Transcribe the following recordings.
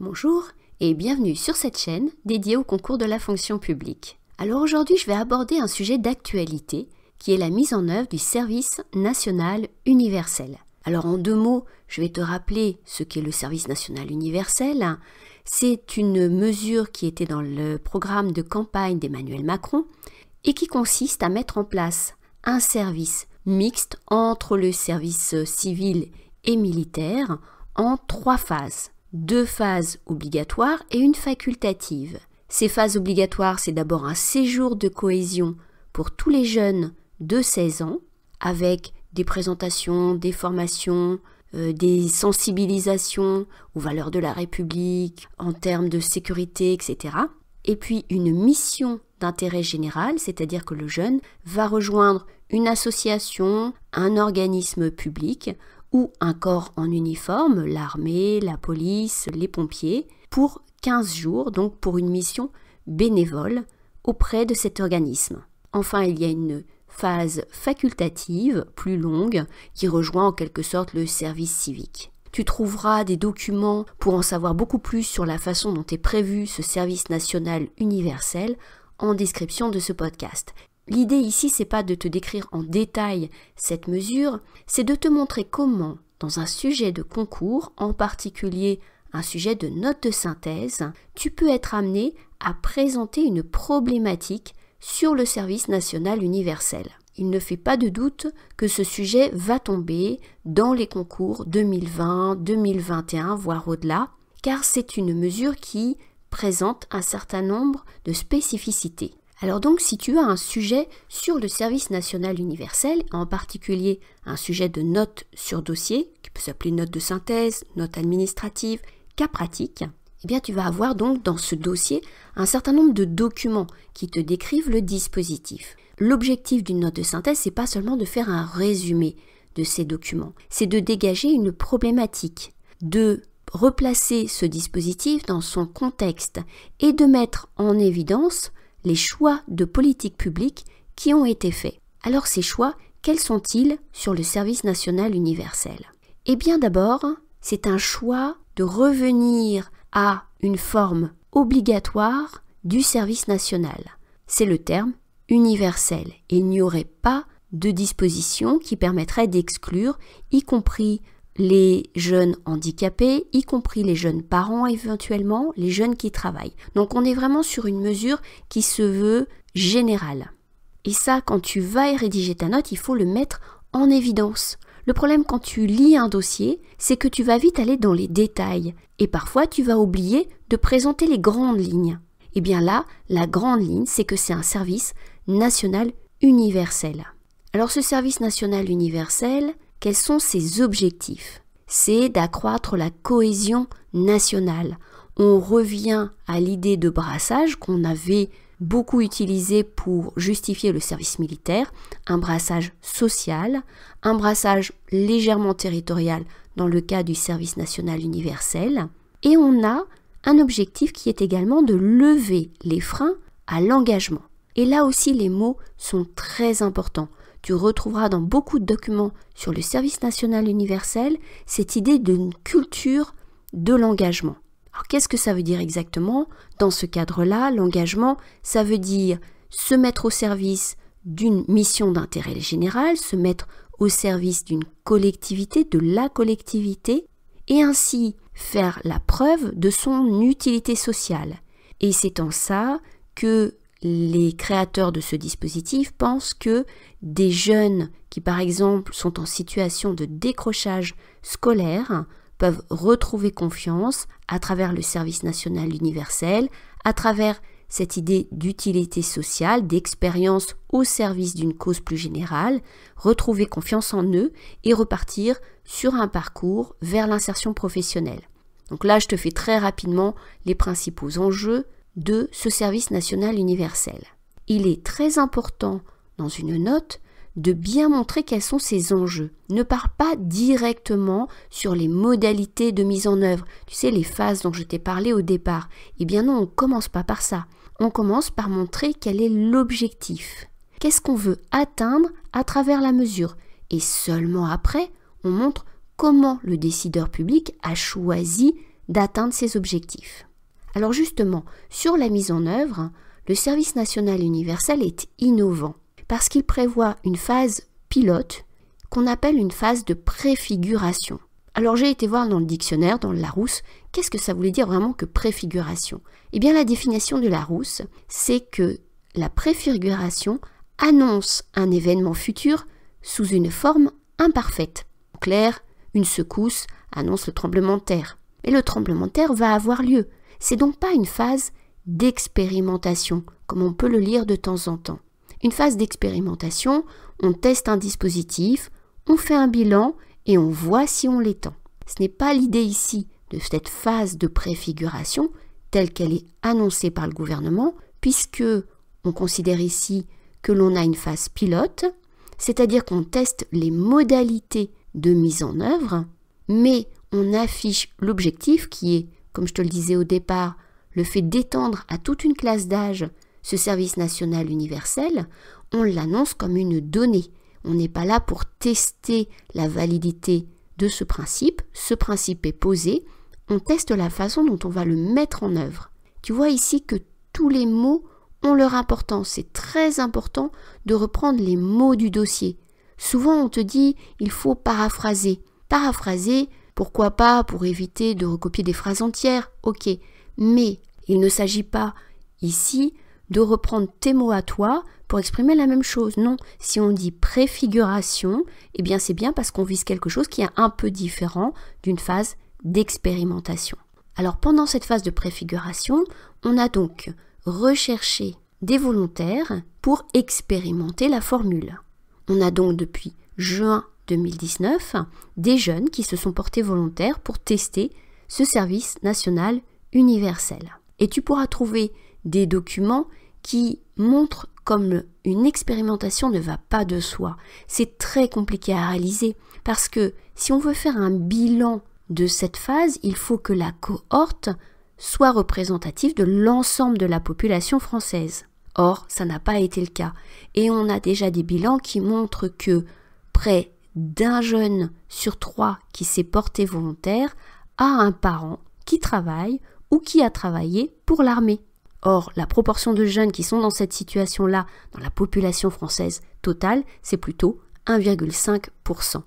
Bonjour et bienvenue sur cette chaîne dédiée au concours de la fonction publique. Alors aujourd'hui, je vais aborder un sujet d'actualité qui est la mise en œuvre du service national universel. Alors en deux mots, je vais te rappeler ce qu'est le service national universel. C'est une mesure qui était dans le programme de campagne d'Emmanuel Macron et qui consiste à mettre en place un service mixte entre le service civil et militaire en trois phases deux phases obligatoires et une facultative. Ces phases obligatoires, c'est d'abord un séjour de cohésion pour tous les jeunes de 16 ans, avec des présentations, des formations, euh, des sensibilisations aux valeurs de la République, en termes de sécurité, etc. Et puis une mission d'intérêt général, c'est-à-dire que le jeune va rejoindre une association, un organisme public ou un corps en uniforme, l'armée, la police, les pompiers, pour 15 jours, donc pour une mission bénévole auprès de cet organisme. Enfin, il y a une phase facultative plus longue qui rejoint en quelque sorte le service civique. Tu trouveras des documents pour en savoir beaucoup plus sur la façon dont est prévu ce service national universel en description de ce podcast. L'idée ici, c'est pas de te décrire en détail cette mesure, c'est de te montrer comment, dans un sujet de concours, en particulier un sujet de note de synthèse, tu peux être amené à présenter une problématique sur le service national universel. Il ne fait pas de doute que ce sujet va tomber dans les concours 2020, 2021, voire au-delà, car c'est une mesure qui présente un certain nombre de spécificités. Alors donc, si tu as un sujet sur le service national universel, en particulier un sujet de note sur dossier, qui peut s'appeler note de synthèse, note administrative, cas pratique, eh bien tu vas avoir donc dans ce dossier un certain nombre de documents qui te décrivent le dispositif. L'objectif d'une note de synthèse, n'est pas seulement de faire un résumé de ces documents, c'est de dégager une problématique, de replacer ce dispositif dans son contexte et de mettre en évidence les choix de politique publique qui ont été faits. Alors ces choix, quels sont-ils sur le service national universel Eh bien d'abord, c'est un choix de revenir à une forme obligatoire du service national. C'est le terme universel. Il n'y aurait pas de disposition qui permettrait d'exclure, y compris les jeunes handicapés, y compris les jeunes parents éventuellement, les jeunes qui travaillent. Donc on est vraiment sur une mesure qui se veut générale. Et ça, quand tu vas rédiger ta note, il faut le mettre en évidence. Le problème quand tu lis un dossier, c'est que tu vas vite aller dans les détails, et parfois tu vas oublier de présenter les grandes lignes. Et eh bien là, la grande ligne, c'est que c'est un service national universel. Alors ce service national universel, quels sont ses objectifs C'est d'accroître la cohésion nationale. On revient à l'idée de brassage qu'on avait beaucoup utilisé pour justifier le service militaire, un brassage social, un brassage légèrement territorial dans le cas du service national universel, et on a un objectif qui est également de lever les freins à l'engagement. Et là aussi les mots sont très importants tu retrouveras dans beaucoup de documents sur le service national universel cette idée d'une culture de l'engagement. Alors qu'est-ce que ça veut dire exactement Dans ce cadre-là, l'engagement, ça veut dire se mettre au service d'une mission d'intérêt général, se mettre au service d'une collectivité, de la collectivité, et ainsi faire la preuve de son utilité sociale. Et c'est en ça que les créateurs de ce dispositif pensent que des jeunes qui par exemple sont en situation de décrochage scolaire peuvent retrouver confiance à travers le service national universel, à travers cette idée d'utilité sociale, d'expérience au service d'une cause plus générale, retrouver confiance en eux et repartir sur un parcours vers l'insertion professionnelle. Donc là, je te fais très rapidement les principaux enjeux de ce service national universel. Il est très important dans une note de bien montrer quels sont ses enjeux. Ne pars pas directement sur les modalités de mise en œuvre, tu sais, les phases dont je t'ai parlé au départ. Eh bien non, on ne commence pas par ça. On commence par montrer quel est l'objectif. Qu'est-ce qu'on veut atteindre à travers la mesure Et seulement après, on montre comment le décideur public a choisi d'atteindre ses objectifs. Alors justement, sur la mise en œuvre, le service national universel est innovant parce qu'il prévoit une phase pilote qu'on appelle une phase de préfiguration. Alors j'ai été voir dans le dictionnaire, dans le Larousse, qu'est-ce que ça voulait dire vraiment que préfiguration Eh bien la définition de Larousse, c'est que la préfiguration annonce un événement futur sous une forme imparfaite. En clair, une secousse annonce le tremblement de terre. Et le tremblement de terre va avoir lieu, c'est donc pas une phase d'expérimentation, comme on peut le lire de temps en temps. Une phase d'expérimentation, on teste un dispositif, on fait un bilan et on voit si on l'étend. Ce n'est pas l'idée ici de cette phase de préfiguration telle qu'elle est annoncée par le gouvernement, puisque on considère ici que l'on a une phase pilote, c'est-à-dire qu'on teste les modalités de mise en œuvre, mais on affiche l'objectif qui est comme je te le disais au départ, le fait d'étendre à toute une classe d'âge ce service national universel, on l'annonce comme une donnée. On n'est pas là pour tester la validité de ce principe. Ce principe est posé. On teste la façon dont on va le mettre en œuvre. Tu vois ici que tous les mots ont leur importance. C'est très important de reprendre les mots du dossier. Souvent, on te dit il faut paraphraser. Paraphraser, pourquoi pas pour éviter de recopier des phrases entières Ok, mais il ne s'agit pas ici de reprendre tes mots à toi pour exprimer la même chose. Non, si on dit préfiguration, eh bien c'est bien parce qu'on vise quelque chose qui est un peu différent d'une phase d'expérimentation. Alors pendant cette phase de préfiguration, on a donc recherché des volontaires pour expérimenter la formule. On a donc depuis juin 2019 des jeunes qui se sont portés volontaires pour tester ce service national universel. Et tu pourras trouver des documents qui montrent comme une expérimentation ne va pas de soi. C'est très compliqué à réaliser parce que si on veut faire un bilan de cette phase, il faut que la cohorte soit représentative de l'ensemble de la population française. Or, ça n'a pas été le cas. Et on a déjà des bilans qui montrent que près d'un jeune sur trois qui s'est porté volontaire à un parent qui travaille ou qui a travaillé pour l'armée. Or, la proportion de jeunes qui sont dans cette situation-là dans la population française totale, c'est plutôt 1,5%.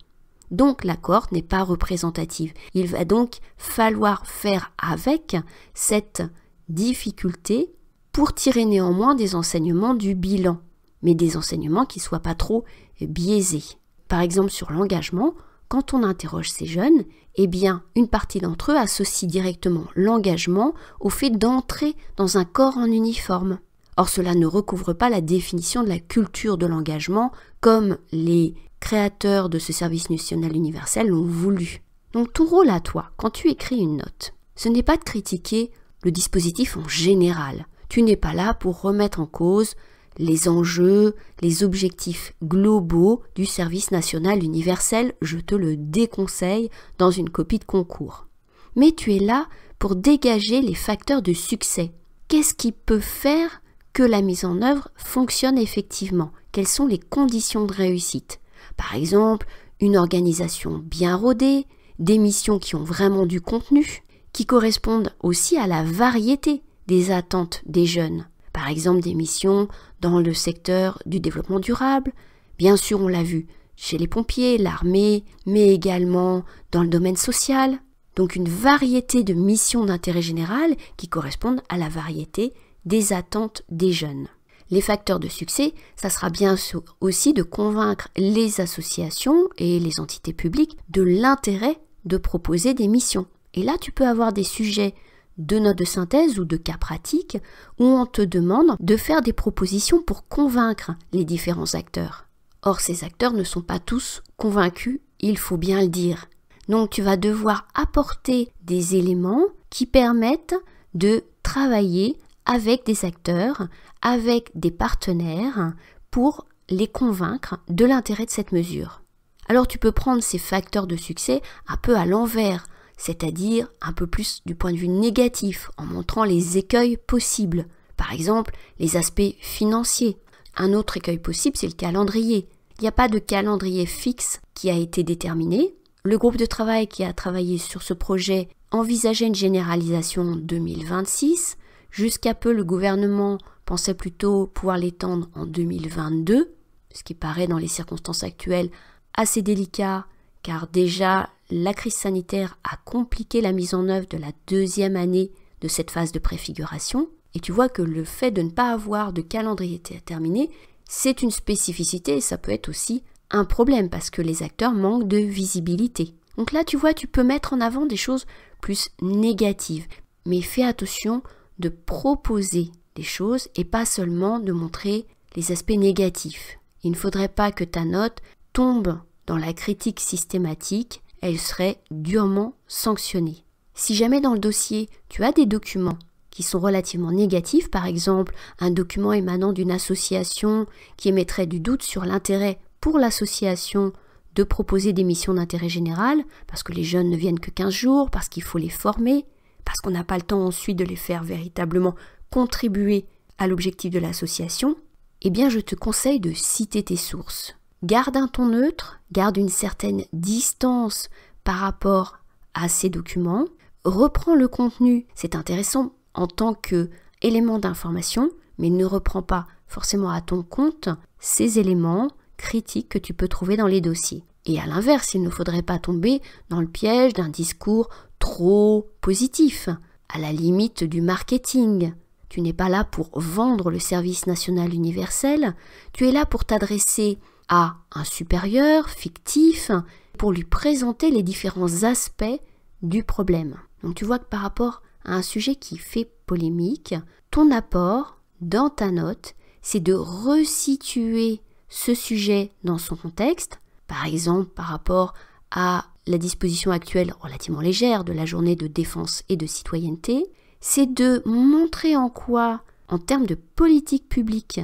Donc la cohorte n'est pas représentative. Il va donc falloir faire avec cette difficulté pour tirer néanmoins des enseignements du bilan, mais des enseignements qui ne soient pas trop biaisés. Par exemple, sur l'engagement, quand on interroge ces jeunes, eh bien, une partie d'entre eux associe directement l'engagement au fait d'entrer dans un corps en uniforme. Or, cela ne recouvre pas la définition de la culture de l'engagement comme les créateurs de ce service national universel l'ont voulu. Donc, ton rôle à toi, quand tu écris une note, ce n'est pas de critiquer le dispositif en général. Tu n'es pas là pour remettre en cause les enjeux, les objectifs globaux du service national universel, je te le déconseille dans une copie de concours. Mais tu es là pour dégager les facteurs de succès. Qu'est-ce qui peut faire que la mise en œuvre fonctionne effectivement Quelles sont les conditions de réussite Par exemple, une organisation bien rodée, des missions qui ont vraiment du contenu, qui correspondent aussi à la variété des attentes des jeunes par exemple des missions dans le secteur du développement durable, bien sûr on l'a vu chez les pompiers, l'armée, mais également dans le domaine social. Donc une variété de missions d'intérêt général qui correspondent à la variété des attentes des jeunes. Les facteurs de succès, ça sera bien sûr aussi de convaincre les associations et les entités publiques de l'intérêt de proposer des missions. Et là, tu peux avoir des sujets de notes de synthèse ou de cas pratiques où on te demande de faire des propositions pour convaincre les différents acteurs. Or, ces acteurs ne sont pas tous convaincus, il faut bien le dire. Donc, tu vas devoir apporter des éléments qui permettent de travailler avec des acteurs, avec des partenaires pour les convaincre de l'intérêt de cette mesure. Alors tu peux prendre ces facteurs de succès un peu à l'envers c'est-à-dire un peu plus du point de vue négatif, en montrant les écueils possibles, par exemple les aspects financiers. Un autre écueil possible, c'est le calendrier. Il n'y a pas de calendrier fixe qui a été déterminé. Le groupe de travail qui a travaillé sur ce projet envisageait une généralisation en 2026. Jusqu'à peu, le gouvernement pensait plutôt pouvoir l'étendre en 2022, ce qui paraît dans les circonstances actuelles assez délicat, car déjà la crise sanitaire a compliqué la mise en œuvre de la deuxième année de cette phase de préfiguration. Et tu vois que le fait de ne pas avoir de calendrier terminé, c'est une spécificité et ça peut être aussi un problème parce que les acteurs manquent de visibilité. Donc là, tu vois, tu peux mettre en avant des choses plus négatives. Mais fais attention de proposer des choses et pas seulement de montrer les aspects négatifs. Il ne faudrait pas que ta note tombe dans la critique systématique elle serait durement sanctionnée. Si jamais dans le dossier tu as des documents qui sont relativement négatifs, par exemple un document émanant d'une association qui émettrait du doute sur l'intérêt pour l'association de proposer des missions d'intérêt général, parce que les jeunes ne viennent que 15 jours, parce qu'il faut les former, parce qu'on n'a pas le temps ensuite de les faire véritablement contribuer à l'objectif de l'association, eh bien je te conseille de citer tes sources garde un ton neutre, garde une certaine distance par rapport à ces documents, reprends le contenu, c'est intéressant en tant que élément d'information, mais ne reprends pas forcément à ton compte ces éléments critiques que tu peux trouver dans les dossiers. Et à l'inverse, il ne faudrait pas tomber dans le piège d'un discours trop positif, à la limite du marketing. Tu n'es pas là pour vendre le service national universel, tu es là pour t'adresser à un supérieur fictif pour lui présenter les différents aspects du problème. Donc tu vois que par rapport à un sujet qui fait polémique, ton apport dans ta note, c'est de resituer ce sujet dans son contexte, par exemple par rapport à la disposition actuelle relativement légère de la journée de défense et de citoyenneté, c'est de montrer en quoi, en termes de politique publique,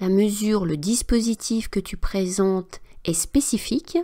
la mesure, le dispositif que tu présentes est spécifique.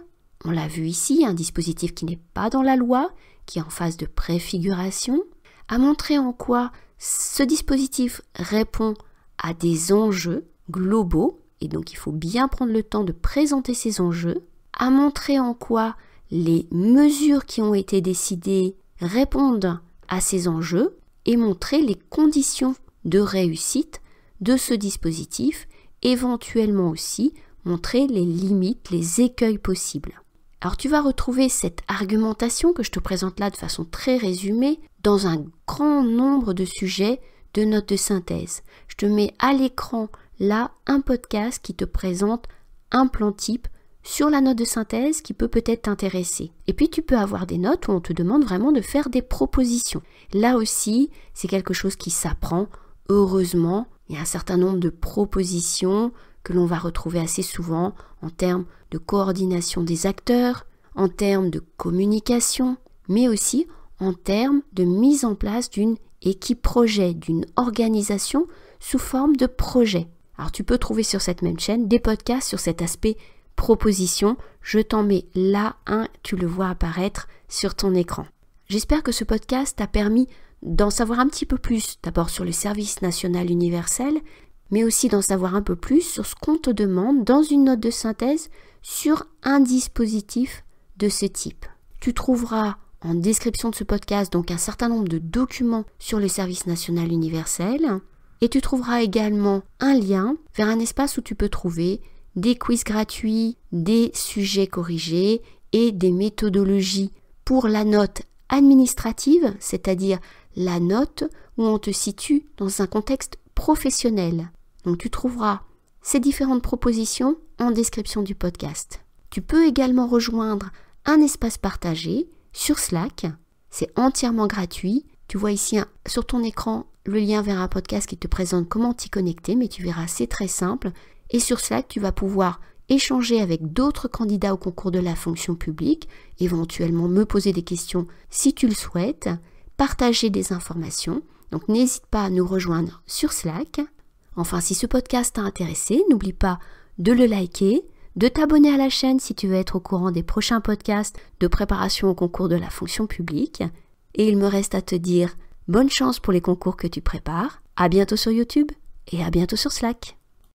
On l'a vu ici, un dispositif qui n'est pas dans la loi, qui est en phase de préfiguration, à montrer en quoi ce dispositif répond à des enjeux globaux, et donc il faut bien prendre le temps de présenter ces enjeux, à montrer en quoi les mesures qui ont été décidées répondent à ces enjeux, et montrer les conditions de réussite de ce dispositif éventuellement aussi montrer les limites, les écueils possibles. Alors tu vas retrouver cette argumentation que je te présente là de façon très résumée dans un grand nombre de sujets de notes de synthèse. Je te mets à l'écran là un podcast qui te présente un plan type sur la note de synthèse qui peut peut-être t'intéresser. Et puis tu peux avoir des notes où on te demande vraiment de faire des propositions. Là aussi, c'est quelque chose qui s'apprend heureusement, il y a un certain nombre de propositions que l'on va retrouver assez souvent en termes de coordination des acteurs, en termes de communication, mais aussi en termes de mise en place d'une équipe projet, d'une organisation sous forme de projet. Alors tu peux trouver sur cette même chaîne des podcasts sur cet aspect proposition. Je t'en mets là un, tu le vois apparaître sur ton écran. J'espère que ce podcast t'a permis d'en savoir un petit peu plus, d'abord sur le service national universel, mais aussi d'en savoir un peu plus sur ce qu'on te demande dans une note de synthèse sur un dispositif de ce type. Tu trouveras en description de ce podcast donc un certain nombre de documents sur le service national universel et tu trouveras également un lien vers un espace où tu peux trouver des quiz gratuits, des sujets corrigés et des méthodologies pour la note administrative, c'est-à-dire la note où on te situe dans un contexte professionnel. Donc tu trouveras ces différentes propositions en description du podcast. Tu peux également rejoindre un espace partagé sur Slack. C'est entièrement gratuit. Tu vois ici sur ton écran le lien vers un podcast qui te présente comment t'y connecter, mais tu verras, c'est très simple. Et sur Slack, tu vas pouvoir échanger avec d'autres candidats au concours de la fonction publique, éventuellement me poser des questions si tu le souhaites partager des informations. Donc n'hésite pas à nous rejoindre sur Slack. Enfin, si ce podcast t'a intéressé, n'oublie pas de le liker, de t'abonner à la chaîne si tu veux être au courant des prochains podcasts de préparation au concours de la fonction publique. Et il me reste à te dire bonne chance pour les concours que tu prépares. À bientôt sur YouTube et à bientôt sur Slack.